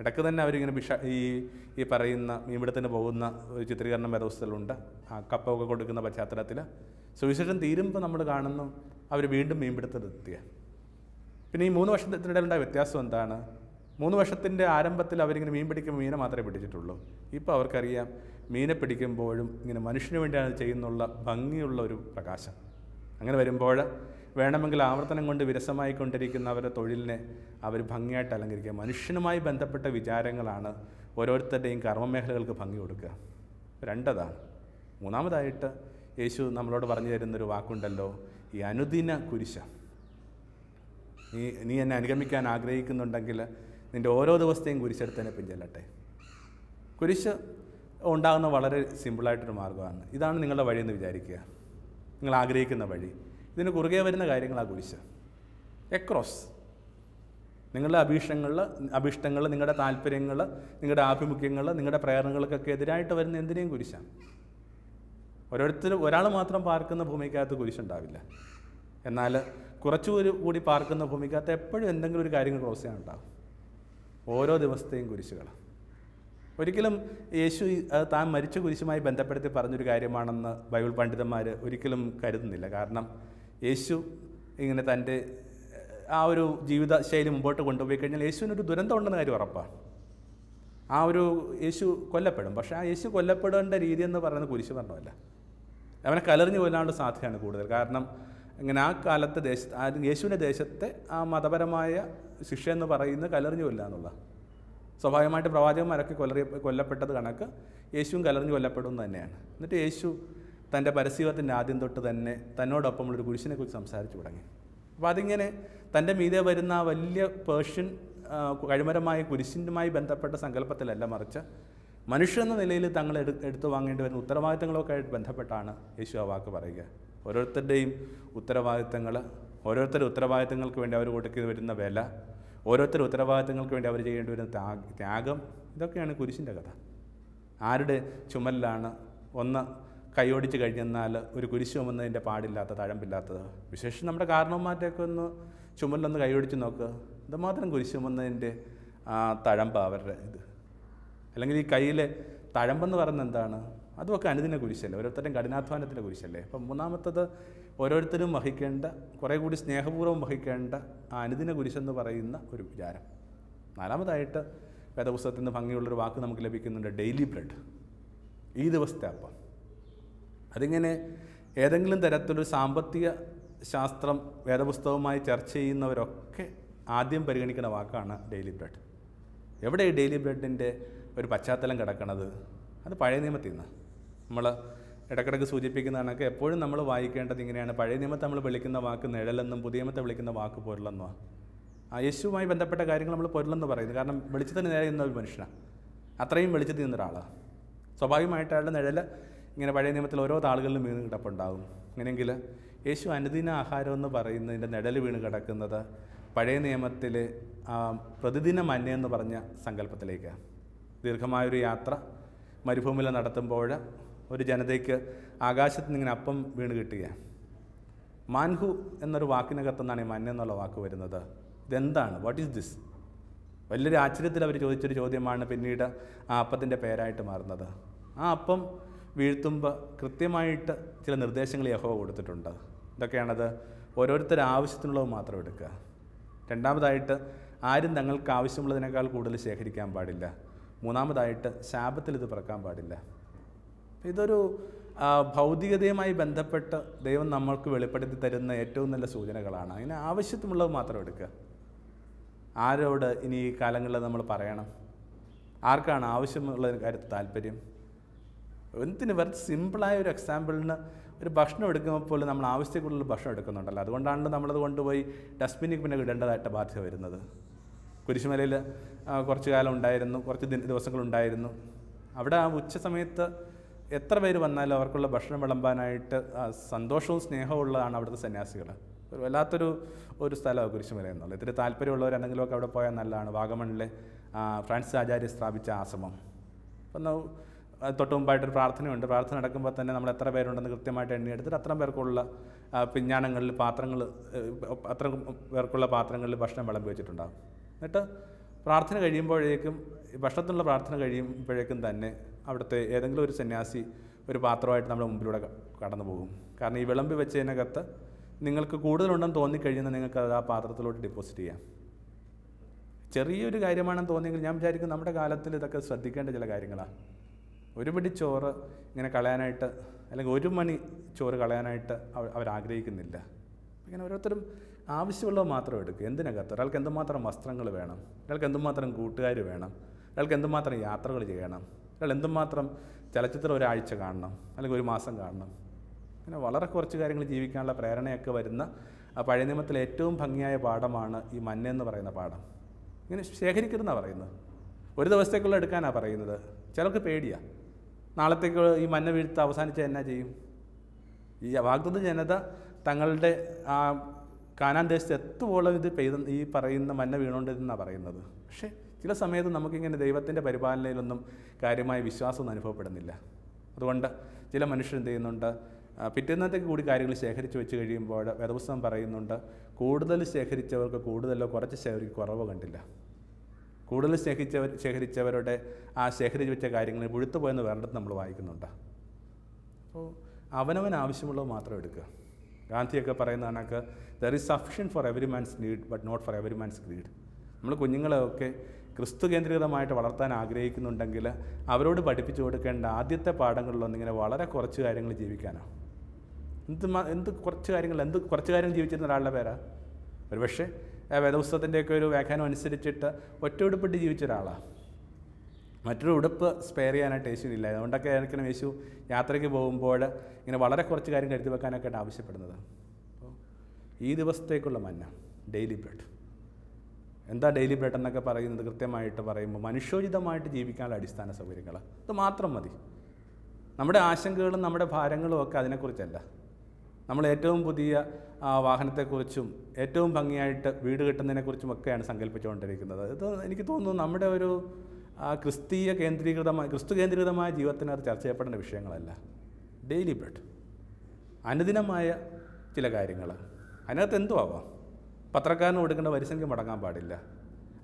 ഇടയ്ക്ക് തന്നെ അവരിങ്ങനെ വിഷ ഈ ഈ പറയുന്ന ഇവിടത്തിന് പോകുന്ന ഒരു ചിത്രീകരണം വേദപുസ്തകത്തിലുണ്ട് ആ കപ്പൊക്കെ കൊടുക്കുന്ന പശ്ചാത്തലത്തിൽ സുവിശേഷം തീരുമ്പോൾ നമ്മൾ കാണുന്നു അവർ വീണ്ടും മീൻപിടുത്തത്തിലെത്തിയാണ് പിന്നെ ഈ മൂന്ന് വർഷത്തിനിടയിലുണ്ടായ വ്യത്യാസം എന്താണ് മൂന്ന് വർഷത്തിൻ്റെ ആരംഭത്തിൽ അവരിങ്ങനെ മീൻ പിടിക്കുമ്പോൾ മീനെ മാത്രമേ പിടിച്ചിട്ടുള്ളൂ ഇപ്പോൾ അവർക്കറിയാം മീനെ പിടിക്കുമ്പോഴും ഇങ്ങനെ മനുഷ്യന് വേണ്ടിയാണ് ചെയ്യുന്നുള്ള ഭംഗിയുള്ള ഒരു പ്രകാശം അങ്ങനെ വരുമ്പോൾ വേണമെങ്കിൽ ആവർത്തനം കൊണ്ട് വിരസമായി കൊണ്ടിരിക്കുന്ന അവരുടെ തൊഴിലിനെ അവർ ഭംഗിയായിട്ട് അലങ്കരിക്കുക മനുഷ്യനുമായി ബന്ധപ്പെട്ട വിചാരങ്ങളാണ് ഓരോരുത്തരുടെയും കർമ്മമേഖലകൾക്ക് ഭംഗി കൊടുക്കുക രണ്ടതാണ് മൂന്നാമതായിട്ട് യേശു നമ്മളോട് പറഞ്ഞു തരുന്നൊരു വാക്കുണ്ടല്ലോ ഈ അനുദിന കുരിശ നീ നീ എന്നെ അനുഗമിക്കാൻ ആഗ്രഹിക്കുന്നുണ്ടെങ്കിൽ നിൻ്റെ ഓരോ ദിവസത്തെയും കുരിശെടുത്ത് തന്നെ പിഞ്ചല്ലട്ടെ കുരിശ് ഉണ്ടാകുന്ന വളരെ സിമ്പിളായിട്ടൊരു മാർഗ്ഗമാണ് ഇതാണ് നിങ്ങളുടെ വഴിയെന്ന് വിചാരിക്കുക നിങ്ങൾ ആഗ്രഹിക്കുന്ന വഴി ഇതിന് കുറുകെ വരുന്ന കാര്യങ്ങളാണ് കുരിശ് എക്രോസ് നിങ്ങളുടെ അഭീഷ്ടങ്ങൾ അഭീഷ്ടങ്ങൾ നിങ്ങളുടെ താല്പര്യങ്ങൾ നിങ്ങളുടെ ആഭിമുഖ്യങ്ങൾ നിങ്ങളുടെ പ്രേരണകൾക്കൊക്കെ എതിരായിട്ട് വരുന്ന എന്തിനേയും കുരിശാണ് ഓരോരുത്തരും ഒരാൾ മാത്രം പാർക്കുന്ന ഭൂമിക്കകത്ത് കുരിശുണ്ടാവില്ല എന്നാൽ കുറച്ചുകൂടി കൂടി പാർക്കുന്ന ഭൂമിക്കകത്ത് എപ്പോഴും എന്തെങ്കിലും ഒരു കാര്യങ്ങൾ ക്രോസ് ചെയ്യാനുണ്ടാകും ഓരോ ദിവസത്തെയും കുരിശുകൾ ഒരിക്കലും യേശു അത് താൻ മരിച്ച കുരിശുമായി ബന്ധപ്പെടുത്തി പറഞ്ഞൊരു കാര്യമാണെന്ന് ബൈബിൾ പണ്ഡിതന്മാർ ഒരിക്കലും കരുതുന്നില്ല കാരണം യേശു ഇങ്ങനെ തൻ്റെ ആ ഒരു ജീവിത ശൈലി മുമ്പോട്ട് കൊണ്ടുപോയി കഴിഞ്ഞാൽ യേശുവിനൊരു ദുരന്തം ഉണ്ടെന്ന കാര്യം ഉറപ്പാണ് ആ ഒരു യേശു കൊല്ലപ്പെടും പക്ഷേ ആ യേശു കൊല്ലപ്പെടേണ്ട രീതി എന്ന് പറയുന്നത് കുരിശ് മരണമല്ല അവനെ കലറിഞ്ഞു കൊല്ലാനുള്ള സാധ്യതയാണ് കൂടുതൽ കാരണം അങ്ങനെ ആ കാലത്തെ ദേശത്ത് ആ യേശുവിൻ്റെ ദേശത്തെ ആ മതപരമായ ശിക്ഷ എന്ന് പറയുന്നത് കലറിഞ്ഞു എന്നുള്ള സ്വാഭാവികമായിട്ട് പ്രവാചകന്മാരൊക്കെ കൊല്ലറി കൊല്ലപ്പെട്ടത് കണക്ക് യേശുവും കലറിഞ്ഞു കൊല്ലപ്പെടുമെന്ന് തന്നെയാണ് എന്നിട്ട് യേശു തൻ്റെ പരസ്യത്തിൻ്റെ ആദ്യം തൊട്ട് തന്നെ തന്നോടൊപ്പം ഒരു കുരിശിനെക്കുറിച്ച് സംസാരിച്ചു തുടങ്ങി അപ്പോൾ അതിങ്ങനെ തൻ്റെ മീതെ വരുന്ന ആ വലിയ പേർഷ്യൻ കഴിമരമായ കുരിശിൻ്റെമായി ബന്ധപ്പെട്ട സങ്കല്പത്തിലല്ല മറിച്ച് മനുഷ്യ എന്ന നിലയിൽ തങ്ങൾ എടുത്തു വാങ്ങേണ്ടി വരുന്ന ഉത്തരവാദിത്തങ്ങളൊക്കെ ആയിട്ട് ബന്ധപ്പെട്ടാണ് യേശു ആ വാക്ക് പറയുക ഓരോരുത്തരുടെയും ഉത്തരവാദിത്തങ്ങൾ ഓരോരുത്തരുടെ ഉത്തരവാദിത്തങ്ങൾക്ക് വേണ്ടി അവർ കൊടുക്കി വരുന്ന വില ഓരോരുത്തരുടെ ഉത്തരവാദിത്തങ്ങൾക്ക് വേണ്ടി അവർ ചെയ്യേണ്ടി വരുന്ന ത്യാഗം ഇതൊക്കെയാണ് കുരിശിൻ്റെ കഥ ആരുടെ ചുമലിലാണ് ഒന്ന് കൈയോടിച്ച് കഴിഞ്ഞെന്നാൽ ഒരു കുരിശ് ചുമന്നതിൻ്റെ പാടില്ലാത്ത തഴമ്പില്ലാത്തത് വിശേഷം നമ്മുടെ കാരണവന്മാരുടെയൊക്കെ ഒന്ന് ചുമലിലൊന്ന് കൈയോടിച്ച് നോക്കുക ഇതുമാത്രം കുരിശ് ചുമന്നതിൻ്റെ തഴമ്പ് അവരുടെ ഇത് അല്ലെങ്കിൽ ഈ കയ്യിലെ തഴമ്പെന്ന് പറയുന്നത് എന്താണ് അതുമൊക്കെ അനുദിനെ കുരിശല്ലേ ഓരോരുത്തരും കഠിനാധ്വാനത്തിൻ്റെ കുരിശല്ലേ അപ്പം മൂന്നാമത്തത് ഓരോരുത്തരും വഹിക്കേണ്ട കുറേ കൂടി സ്നേഹപൂർവ്വം വഹിക്കേണ്ട ആ അനുദിന കുരിശെന്ന് പറയുന്ന ഒരു വിചാരം നാലാമതായിട്ട് വേദപുസ്തകത്തിൽ നിന്ന് ഭംഗിയുള്ളൊരു വാക്ക് നമുക്ക് ലഭിക്കുന്നുണ്ട് ഡെയിലി ബ്രെഡ് ഈ ദിവസത്തെ അപ്പം അതിങ്ങനെ ഏതെങ്കിലും തരത്തിലൊരു സാമ്പത്തിക ശാസ്ത്രം വേദപുസ്തകവുമായി ചർച്ച ചെയ്യുന്നവരൊക്കെ ആദ്യം പരിഗണിക്കുന്ന വാക്കാണ് ഡെയിലി ബ്രെഡ് എവിടെ ഈ ഡെയിലി ബ്രെഡിൻ്റെ ഒരു പശ്ചാത്തലം കിടക്കുന്നത് അത് പഴയ നിയമത്തിൽ നിന്ന് നമ്മൾ ഇടക്കിടക്ക് കണക്ക് എപ്പോഴും നമ്മൾ വായിക്കേണ്ടത് ഇങ്ങനെയാണ് പഴയ നിയമത്തെ നമ്മൾ വിളിക്കുന്ന വാക്ക് നിഴലെന്നും പുതിയ നിയമത്തെ വിളിക്കുന്ന വാക്ക് പൊരുളെന്നുമാണ് ആ യേശുവുമായി ബന്ധപ്പെട്ട കാര്യങ്ങൾ നമ്മൾ പൊരുളെന്ന് പറയുന്നത് കാരണം വെളിച്ചത്തിന് നേരെ നിന്ന ഒരു മനുഷ്യനാണ് അത്രയും വെളിച്ചത്തിൽ ഒരാളാണ് സ്വാഭാവികമായിട്ട് അയാളുടെ നിഴൽ ഇങ്ങനെ പഴയ നിയമത്തിൽ ഓരോ താളുകളിലും വീണ് കിടപ്പുണ്ടാകും അങ്ങനെയെങ്കിൽ യേശു അനുദിന ആഹാരം എന്ന് പറയുന്നതിൻ്റെ നിഴൽ വീണ് കിടക്കുന്നത് പഴയ നിയമത്തിൽ പ്രതിദിന മന്ന എന്ന് പറഞ്ഞ സങ്കല്പത്തിലേക്കാണ് ദീർഘമായൊരു യാത്ര മരുഭൂമിയിൽ നടത്തുമ്പോൾ ഒരു ജനതയ്ക്ക് ആകാശത്ത് നിന്നിങ്ങനെ അപ്പം വീണ് കിട്ടുക മാൻഹു എന്നൊരു വാക്കിനകത്തുനിന്നാണ് ഈ മന്ന എന്നുള്ള വാക്ക് വരുന്നത് ഇതെന്താണ് വാട്ട് ഈസ് ദിസ് വലിയൊരു ആശ്ചര്യത്തിൽ അവർ ചോദിച്ചൊരു ചോദ്യമാണ് പിന്നീട് ആ അപ്പത്തിൻ്റെ പേരായിട്ട് മാറുന്നത് ആ അപ്പം വീഴ്ത്തുമ്പോൾ കൃത്യമായിട്ട് ചില നിർദ്ദേശങ്ങൾ യഹോവ കൊടുത്തിട്ടുണ്ട് ഇതൊക്കെയാണത് ഓരോരുത്തർ ആവശ്യത്തിനുള്ളത് മാത്രം എടുക്കുക രണ്ടാമതായിട്ട് ആരും തങ്ങൾക്ക് ആവശ്യമുള്ളതിനേക്കാൾ കൂടുതൽ ശേഖരിക്കാൻ പാടില്ല മൂന്നാമതായിട്ട് ശാപത്തിൽ ഇത് പിറക്കാൻ പാടില്ല ഇതൊരു ഭൗതികതയുമായി ബന്ധപ്പെട്ട് ദൈവം നമ്മൾക്ക് വെളിപ്പെടുത്തി തരുന്ന ഏറ്റവും നല്ല സൂചനകളാണ് അതിന് ആവശ്യത്തിനുള്ളത് മാത്രം എടുക്കുക ആരോട് ഇനി ഈ കാലങ്ങളിൽ നമ്മൾ പറയണം ആർക്കാണ് ആവശ്യമുള്ള കാര്യത്തിൽ താല്പര്യം എന്തിന് വെറുതെ സിമ്പിളായ ഒരു എക്സാമ്പിളിന് ഒരു ഭക്ഷണം എടുക്കുമ്പോൾ പോലും നമ്മൾ ആവശ്യത്തിലുള്ള ഭക്ഷണം എടുക്കുന്നുണ്ടല്ലോ അതുകൊണ്ടാണല്ലോ നമ്മളത് കൊണ്ടുപോയി ഡസ്റ്റ്ബിനിൽ പിന്നെ ഇടേണ്ടതായിട്ട് ബാധ്യത വരുന്നത് കുരിശുമലയിൽ കുറച്ച് കാലം ഉണ്ടായിരുന്നു കുറച്ച് ദിവസങ്ങളുണ്ടായിരുന്നു അവിടെ ആ ഉച്ച സമയത്ത് എത്ര പേര് വന്നാലും അവർക്കുള്ള ഭക്ഷണം വിളമ്പാനായിട്ട് സന്തോഷവും സ്നേഹവും ഉള്ളതാണ് അവിടുത്തെ സന്യാസികൾ വല്ലാത്തൊരു ഒരു സ്ഥലമാണ് കുരിശുമല എന്നുള്ളത് ഇത്തിരി താല്പര്യമുള്ളവരാണെങ്കിലുമൊക്കെ അവിടെ പോയാൽ നല്ലതാണ് വാഗമണിലെ ഫ്രാൻസ് ആചാര്യ സ്ഥാപിച്ച ആശ്രമം ഒന്ന് തൊട്ട് മുമ്പായിട്ടൊരു പ്രാർത്ഥനയുണ്ട് പ്രാർത്ഥന നടക്കുമ്പോൾ തന്നെ നമ്മൾ എത്ര പേരുണ്ടെന്ന് കൃത്യമായിട്ട് എണ്ണിയെടുത്തിട്ട് അത്ര പേർക്കുള്ള പിഞ്ഞാണങ്ങളിൽ പാത്രങ്ങൾ അത്ര പേർക്കുള്ള പാത്രങ്ങളിൽ ഭക്ഷണം വിളമ്പി വെച്ചിട്ടുണ്ടാകും എന്നിട്ട് പ്രാർത്ഥന കഴിയുമ്പോഴേക്കും ഭക്ഷണത്തിനുള്ള പ്രാർത്ഥന കഴിയുമ്പോഴേക്കും തന്നെ അവിടുത്തെ ഏതെങ്കിലും ഒരു സന്യാസി ഒരു പാത്രമായിട്ട് നമ്മുടെ മുമ്പിലൂടെ കടന്നു പോകും കാരണം ഈ വിളമ്പി വെച്ചതിനകത്ത് നിങ്ങൾക്ക് കൂടുതലുണ്ടെന്ന് തോന്നിക്കഴിയുന്ന നിങ്ങൾക്ക് അത് ആ പാത്രത്തിലോട്ട് ഡെപ്പോസിറ്റ് ചെയ്യാം ചെറിയൊരു കാര്യമാണെന്ന് തോന്നിയെങ്കിൽ ഞാൻ വിചാരിക്കും നമ്മുടെ കാലത്തിൽ ഇതൊക്കെ ശ്രദ്ധിക്കേണ്ട ചില കാര്യങ്ങളാണ് ഒരു പിടി ചോറ് ഇങ്ങനെ കളയാനായിട്ട് അല്ലെങ്കിൽ ഒരു മണി ചോറ് കളയാനായിട്ട് അവരാഗ്രഹിക്കുന്നില്ല ഇങ്ങനെ ഓരോരുത്തരും ആവശ്യമുള്ളത് മാത്രം എടുക്കുക എന്തിനകത്ത് ഒരാൾക്ക് എന്തുമാത്രം വസ്ത്രങ്ങൾ വേണം ഒരാൾക്ക് എന്തുമാത്രം കൂട്ടുകാർ വേണം ഒരാൾക്ക് എന്തുമാത്രം യാത്രകൾ ചെയ്യണം ഒരാൾ എന്തുമാത്രം ചലച്ചിത്രം ഒരാഴ്ച കാണണം അല്ലെങ്കിൽ ഒരു മാസം കാണണം അങ്ങനെ വളരെ കുറച്ച് കാര്യങ്ങൾ ജീവിക്കാനുള്ള പ്രേരണയൊക്കെ വരുന്ന പഴയ നിയമത്തിലെ ഏറ്റവും ഭംഗിയായ പാഠമാണ് ഈ മഞ്ഞെന്ന് പറയുന്ന പാഠം ഇങ്ങനെ ശേഖരിക്കരുതെന്നാണ് പറയുന്നത് ഒരു ദിവസത്തേക്കുള്ള എടുക്കാനാണ് പറയുന്നത് ചിലർക്ക് പേടിയാണ് നാളത്തേക്ക് ഈ മഞ്ഞ വീഴ്ത്ത് അവസാനിച്ച് എന്നാ ചെയ്യും ഈ വാഗ്ദത്ത ജനത തങ്ങളുടെ ആ കാനാൻ ദേശത്ത് എത്തുവോളം ഇത് പെയ്ത ഈ പറയുന്ന മഞ്ഞ വീണുകൊണ്ടിരുന്നാണ് പറയുന്നത് പക്ഷേ ചില സമയത്ത് നമുക്കിങ്ങനെ ദൈവത്തിൻ്റെ പരിപാലനയിലൊന്നും കാര്യമായ വിശ്വാസമൊന്നും അനുഭവപ്പെടുന്നില്ല അതുകൊണ്ട് ചില മനുഷ്യർ എന്ത് ചെയ്യുന്നുണ്ട് പിറ്റേന്നത്തേക്ക് കൂടി കാര്യങ്ങൾ ശേഖരിച്ച് വെച്ച് കഴിയുമ്പോൾ വേദപുസ്തകം പറയുന്നുണ്ട് കൂടുതൽ ശേഖരിച്ചവർക്ക് കൂടുതലോ കുറച്ച് ശേഖരിക്ക് കുറവ് കണ്ടില്ല കൂടുതൽ ശേഖരിച്ചവർ ശേഖരിച്ചവരുടെ ആ ശേഖരിച്ച് വെച്ച കാര്യങ്ങൾ പോയെന്ന് വേറെടുത്ത് നമ്മൾ വായിക്കുന്നുണ്ട് അപ്പോൾ അവനവൻ ആവശ്യമുള്ളത് മാത്രം എടുക്കുക ഗാന്ധിയൊക്കെ പറയുന്ന കണക്ക് there is sufficient for every man's need but not for every man's greed നമ്മൾ കുഞ്ഞുങ്ങളെയൊക്കെ ക്രിസ്തു കേന്ദ്രീകൃതമായിട്ട് വളർത്താൻ ആഗ്രഹിക്കുന്നുണ്ടെങ്കിൽ അവരോട് പഠിപ്പിച്ചു കൊടുക്കേണ്ട ആദ്യത്തെ പാഠങ്ങളിലൊന്നിങ്ങനെ വളരെ കുറച്ച് കാര്യങ്ങൾ ജീവിക്കാനാണ് എന്ത് എന്ത് കുറച്ച് കാര്യങ്ങൾ എന്ത് കുറച്ച് കാര്യങ്ങൾ ജീവിച്ചിരുന്ന ഒരാളുടെ പേരാ പക്ഷേ വേദപുസ്തകത്തിൻ്റെയൊക്കെ ഒരു വ്യാഖ്യാനം അനുസരിച്ചിട്ട് ഒറ്റ ഉടുപ്പിട്ട് ജീവിച്ച ഒരാളാണ് മറ്റൊരു ഉടുപ്പ് സ്പെയർ ചെയ്യാനായിട്ട് യേശുവിനില്ല അതുകൊണ്ടൊക്കെ ആയിരിക്കണം യേശു യാത്രയ്ക്ക് പോകുമ്പോൾ ഇങ്ങനെ വളരെ കുറച്ച് കാര്യം കരുതി വെക്കാനൊക്കെയാണ് ആവശ്യപ്പെടുന്നത് ഈ ദിവസത്തേക്കുള്ള മന്ന ഡെയിലി ബ്രെഡ് എന്താ ഡെയിലി ബ്രെഡ് എന്നൊക്കെ പറയുന്നത് കൃത്യമായിട്ട് പറയുമ്പോൾ മനുഷ്യോചിതമായിട്ട് ജീവിക്കാനുള്ള അടിസ്ഥാന സൗകര്യങ്ങൾ ഇത് മാത്രം മതി നമ്മുടെ ആശങ്കകളും നമ്മുടെ ഭാരങ്ങളും ഒക്കെ അതിനെക്കുറിച്ചല്ല നമ്മൾ ഏറ്റവും പുതിയ വാഹനത്തെക്കുറിച്ചും ഏറ്റവും ഭംഗിയായിട്ട് വീട് കിട്ടുന്നതിനെക്കുറിച്ചും ഒക്കെയാണ് സങ്കല്പിച്ചുകൊണ്ടിരിക്കുന്നത് ഇത് എനിക്ക് തോന്നുന്നു നമ്മുടെ ഒരു ക്രിസ്തീയ കേന്ദ്രീകൃതമായ ക്രിസ്തു കേന്ദ്രീകൃതമായ ജീവിതത്തിന് അത് ചർച്ച ചെയ്യപ്പെടേണ്ട വിഷയങ്ങളല്ല ഡെയിലി ബ്രെഡ് അനുദിനമായ ചില കാര്യങ്ങൾ അതിനകത്ത് എന്തുവാവാം പത്രക്കാരന് കൊടുക്കേണ്ട വരിസംഖ്യ മുടങ്ങാൻ പാടില്ല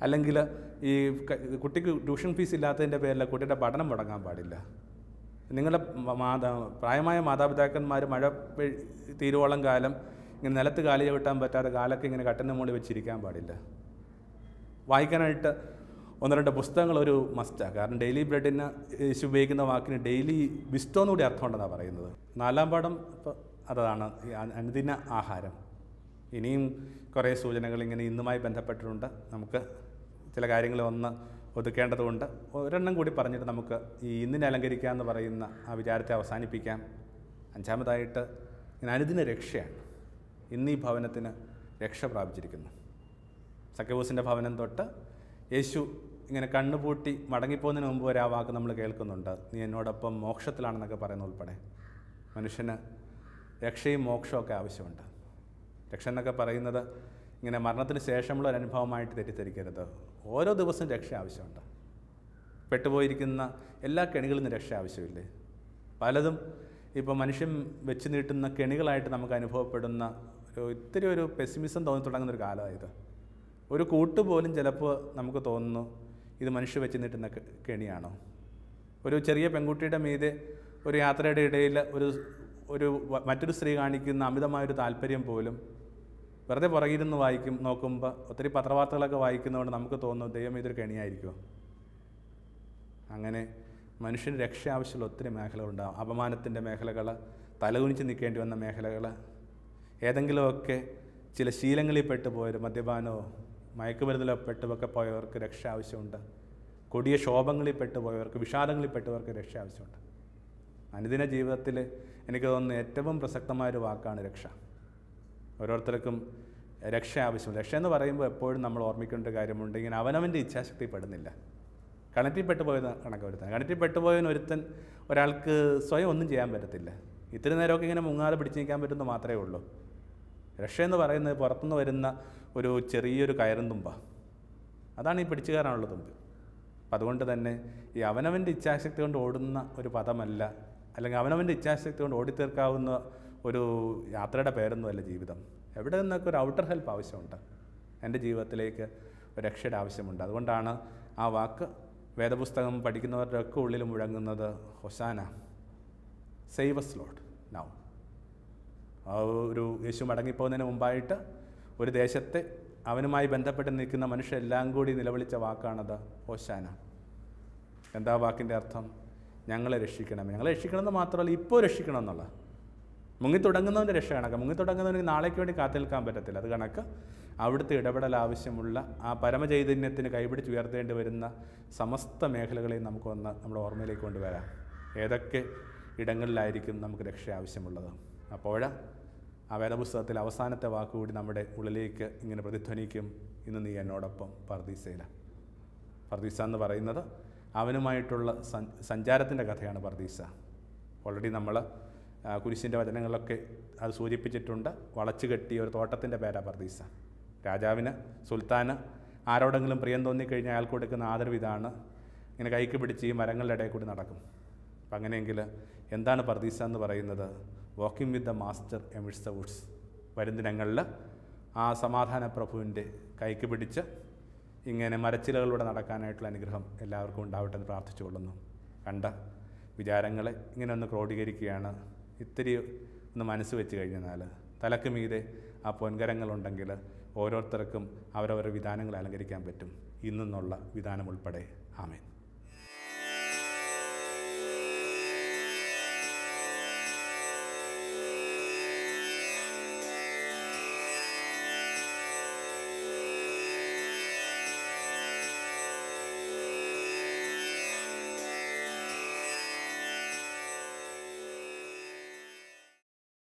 അല്ലെങ്കിൽ ഈ കുട്ടിക്ക് ട്യൂഷൻ ഫീസ് ഇല്ലാത്തതിൻ്റെ പേരിൽ കുട്ടിയുടെ പഠനം മുടങ്ങാൻ പാടില്ല നിങ്ങളുടെ മാതാ പ്രായമായ മാതാപിതാക്കന്മാർ മഴ തീരുവോളം കാലം ഇങ്ങനെ നിലത്ത് കാലി വിട്ടാൻ പറ്റാതെ കാലൊക്കെ ഇങ്ങനെ കട്ടൻ്റെ മുകളിൽ വെച്ചിരിക്കാൻ പാടില്ല വായിക്കാനായിട്ട് ഒന്ന് രണ്ട് പുസ്തകങ്ങൾ ഒരു മസ്റ്റാണ് കാരണം ഡെയിലി ബ്രെഡിന് യേശു ഉപയോഗിക്കുന്ന വാക്കിന് ഡെയിലി വിസ്റ്റോന്നുകൂടി ഉണ്ടെന്നാണ് പറയുന്നത് നാലാം പാഠം അതാണ് അനുദിന ആഹാരം ഇനിയും കുറേ സൂചനകൾ ഇങ്ങനെ ഇന്നുമായി ബന്ധപ്പെട്ടിട്ടുണ്ട് നമുക്ക് ചില കാര്യങ്ങൾ ഒന്ന് ഒതുക്കേണ്ടതുണ്ട് ഒരെണ്ണം കൂടി പറഞ്ഞിട്ട് നമുക്ക് ഈ ഇന്നിനെ അലങ്കരിക്കുക എന്ന് പറയുന്ന ആ വിചാരത്തെ അവസാനിപ്പിക്കാം അഞ്ചാമതായിട്ട് ഞാൻ അനുദിന രക്ഷയാണ് ഇന്ന് ഈ ഭവനത്തിന് രക്ഷ പ്രാപിച്ചിരിക്കുന്നു സക്കബൂസിൻ്റെ ഭവനം തൊട്ട് യേശു ഇങ്ങനെ കണ്ണുപൂട്ടി മടങ്ങിപ്പോകുന്നതിന് മുമ്പ് വരെ ആ വാക്ക് നമ്മൾ കേൾക്കുന്നുണ്ട് നീ എന്നോടൊപ്പം മോക്ഷത്തിലാണെന്നൊക്കെ പറയുന്ന ഉൾപ്പെടെ മനുഷ്യന് രക്ഷയും മോക്ഷമൊക്കെ ആവശ്യമുണ്ട് രക്ഷ എന്നൊക്കെ പറയുന്നത് ഇങ്ങനെ മരണത്തിന് ശേഷമുള്ള ഒരു അനുഭവമായിട്ട് തെറ്റിദ്ധരിക്കരുത് ഓരോ ദിവസവും രക്ഷ ആവശ്യമുണ്ട് പെട്ടുപോയിരിക്കുന്ന എല്ലാ കെണികളിൽ നിന്ന് രക്ഷ ആവശ്യമില്ലേ പലതും ഇപ്പോൾ മനുഷ്യൻ വെച്ച് നീട്ടുന്ന കെണികളായിട്ട് നമുക്ക് അനുഭവപ്പെടുന്ന ഒരു ഇത്തിരി ഒരു പെസിമിസം തോന്നി തുടങ്ങുന്ന ഒരു കാലമായത് ഒരു കൂട്ടുപോലും ചിലപ്പോൾ നമുക്ക് തോന്നുന്നു ഇത് മനുഷ്യ വെച്ച് നീട്ടുന്ന കെണിയാണോ ഒരു ചെറിയ പെൺകുട്ടിയുടെ മീതെ ഒരു യാത്രയുടെ ഇടയിൽ ഒരു ഒരു മറ്റൊരു സ്ത്രീ കാണിക്കുന്ന അമിതമായൊരു താല്പര്യം പോലും വെറുതെ പുറകിരുന്ന് വായിക്കും നോക്കുമ്പോൾ ഒത്തിരി പത്രവാർത്തകളൊക്കെ വായിക്കുന്നതുകൊണ്ട് നമുക്ക് തോന്നും ദൈവം ഇതൊരു കെണിയായിരിക്കുമോ അങ്ങനെ മനുഷ്യന് രക്ഷ ആവശ്യമുള്ള ഒത്തിരി മേഖലകളുണ്ടാകും അപമാനത്തിൻ്റെ മേഖലകൾ തലകുനിച്ച് നിൽക്കേണ്ടി വന്ന മേഖലകൾ ഏതെങ്കിലുമൊക്കെ ചില ശീലങ്ങളിൽ പെട്ടുപോയവർ മദ്യപാനമോ മയക്കുമരുന്നിലോ പെട്ടുമൊക്കെ പോയവർക്ക് രക്ഷ ആവശ്യമുണ്ട് കൊടിയ ശോഭങ്ങളിൽ പെട്ടുപോയവർക്ക് വിഷാദങ്ങളിൽ പെട്ടവർക്ക് രക്ഷ ആവശ്യമുണ്ട് അനുദിന ജീവിതത്തിൽ എനിക്ക് തോന്നുന്ന ഏറ്റവും പ്രസക്തമായൊരു വാക്കാണ് രക്ഷ ഓരോരുത്തർക്കും രക്ഷ ആവശ്യം രക്ഷ എന്ന് പറയുമ്പോൾ എപ്പോഴും നമ്മൾ ഓർമ്മിക്കേണ്ട കാര്യമുണ്ട് ഇങ്ങനെ അവനവൻ്റെ ഇച്ഛാശക്തി പെടുന്നില്ല കണറ്റിൽപ്പെട്ടു പോയത് കണക്ക് ഒരുത്തൻ കണറ്റിൽപ്പെട്ടു പോയവൻ ഒരുത്തൻ ഒരാൾക്ക് സ്വയം ഒന്നും ചെയ്യാൻ പറ്റത്തില്ല ഇത്തിരി നേരമൊക്കെ ഇങ്ങനെ മുങ്ങാതെ പിടിച്ചു നിൽക്കാൻ പറ്റുന്ന മാത്രമേ ഉള്ളൂ രക്ഷ എന്ന് പറയുന്നത് പുറത്തുനിന്ന് വരുന്ന ഒരു ചെറിയൊരു കയറും തുമ്പ അതാണ് ഈ പിടിച്ചുകാരാനുള്ള തുമ്പ് അപ്പം അതുകൊണ്ട് തന്നെ ഈ അവനവൻ്റെ ഇച്ഛാശക്തി കൊണ്ട് ഓടുന്ന ഒരു പദമല്ല അല്ലെങ്കിൽ അവനവൻ്റെ ഇച്ഛാശക്തി കൊണ്ട് ഓടിത്തീർക്കാവുന്ന ഒരു യാത്രയുടെ പേരൊന്നുമല്ല ജീവിതം എവിടെ നിന്നൊക്കെ ഒരു ഔട്ടർ ഹെൽപ്പ് ആവശ്യമുണ്ട് എൻ്റെ ജീവിതത്തിലേക്ക് ഒരു രക്ഷയുടെ ആവശ്യമുണ്ട് അതുകൊണ്ടാണ് ആ വാക്ക് വേദപുസ്തകം പഠിക്കുന്നവരുടെ ഒക്കെ ഉള്ളിൽ മുഴങ്ങുന്നത് ഹൊസാന സേവ് എസ് നൗ ആ ഒരു യേശു മടങ്ങിപ്പോകുന്നതിന് മുമ്പായിട്ട് ഒരു ദേശത്തെ അവനുമായി ബന്ധപ്പെട്ട് നിൽക്കുന്ന മനുഷ്യരെല്ലാം കൂടി നിലവിളിച്ച വാക്കാണത് ഹോശാന എന്താ വാക്കിൻ്റെ അർത്ഥം ഞങ്ങളെ രക്ഷിക്കണം ഞങ്ങളെ രക്ഷിക്കണമെന്ന് മാത്രമല്ല ഇപ്പോൾ രക്ഷിക്കണം എന്നുള്ളത് മുങ്ങിത്തുടങ്ങുന്നവൻ്റെ രക്ഷ കണക്ക് മുങ്ങിത്തുടങ്ങുന്നവന് നാളേക്ക് വേണ്ടി കാത്തിൽക്കാൻ പറ്റത്തില്ല അത് കണക്ക് അവിടുത്തെ ഇടപെടൽ ആവശ്യമുള്ള ആ പരമചൈതന്യത്തിന് ഉയർത്തേണ്ടി വരുന്ന സമസ്ത മേഖലകളെയും നമുക്കൊന്ന് നമ്മുടെ ഓർമ്മയിലേക്ക് കൊണ്ടുവരാം ഏതൊക്കെ ഇടങ്ങളിലായിരിക്കും നമുക്ക് രക്ഷ ആവശ്യമുള്ളത് അപ്പോൾ ആ വേദപുസ്തകത്തിൽ അവസാനത്തെ വാക്കുകൂടി നമ്മുടെ ഉള്ളിലേക്ക് ഇങ്ങനെ പ്രതിധ്വനിക്കും ഇന്ന് നീ എന്നോടൊപ്പം പർദീസയില പർദീസ എന്ന് പറയുന്നത് അവനുമായിട്ടുള്ള സഞ്ചാരത്തിൻ്റെ കഥയാണ് പർദീസ ഓൾറെഡി നമ്മൾ കുരിശിൻ്റെ വചനങ്ങളിലൊക്കെ അത് സൂചിപ്പിച്ചിട്ടുണ്ട് വളച്ചു കെട്ടിയ ഒരു തോട്ടത്തിൻ്റെ പേരാ പർദീസ രാജാവിന് സുൽത്താന് ആരോടെങ്കിലും പ്രിയം തോന്നിക്കഴിഞ്ഞാൽ അയാൾക്ക് കൊടുക്കുന്ന ആദരവ് ഇതാണ് ഇങ്ങനെ കൈക്ക് പിടിച്ച് ഈ മരങ്ങളുടെ ഇടയിൽ കൂടി നടക്കും അപ്പം അങ്ങനെയെങ്കിൽ എന്താണ് പർദീസ എന്ന് പറയുന്നത് walking with the master amidst the woods വരും ദിനങ്ങളിൽ ആ സമാധാന പ്രഭുവിൻ്റെ കൈക്ക് പിടിച്ച് ഇങ്ങനെ മരച്ചിലകളിലൂടെ നടക്കാനായിട്ടുള്ള അനുഗ്രഹം എല്ലാവർക്കും ഉണ്ടാവട്ടെ എന്ന് പ്രാർത്ഥിച്ചുകൊള്ളുന്നു കണ്ട വിചാരങ്ങളെ ഇങ്ങനെ ഒന്ന് ക്രോഡീകരിക്കുകയാണ് ഇത്തിരി ഒന്ന് മനസ്സ് വെച്ച് കഴിഞ്ഞാൽ തലക്ക് മീതെ ആ പൊൻകരങ്ങളുണ്ടെങ്കിൽ ഓരോരുത്തർക്കും അവരവരുടെ വിധാനങ്ങൾ അലങ്കരിക്കാൻ പറ്റും ഇന്നുള്ള വിധാനം ഉൾപ്പെടെ ആമേൻ